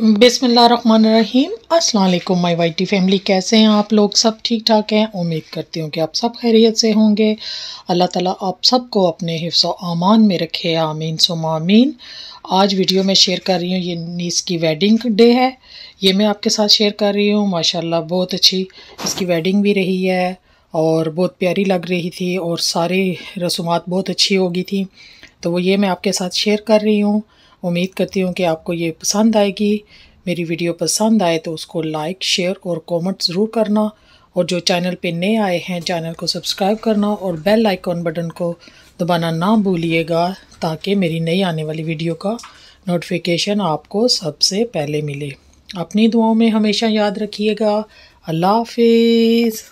बिसमीम अस्सलाम माई Y T family कैसे हैं आप लोग सब ठीक ठाक हैं उम्मीद करती हूँ कि आप सब खैरियत से होंगे अल्लाह ताला आप सबको अपने हिफ्स आमान में रखे आमीन सो मामीन आज वीडियो में शेयर कर रही हूँ ये नीस की वेडिंग डे है ये मैं आपके साथ शेयर कर रही हूँ माशाल्लाह बहुत अच्छी इसकी वेडिंग भी रही है और बहुत प्यारी लग रही थी और सारी रसूमात बहुत अच्छी होगी थी तो वो ये मैं आपके साथ शेयर कर रही हूँ उम्मीद करती हूँ कि आपको ये पसंद आएगी मेरी वीडियो पसंद आए तो उसको लाइक शेयर और कमेंट ज़रूर करना और जो चैनल पे नए आए हैं चैनल को सब्सक्राइब करना और बेल आइकॉन बटन को दबाना ना भूलिएगा ताकि मेरी नई आने वाली वीडियो का नोटिफिकेशन आपको सबसे पहले मिले अपनी दुआओं में हमेशा याद रखिएगा अल्लाह हाफिज़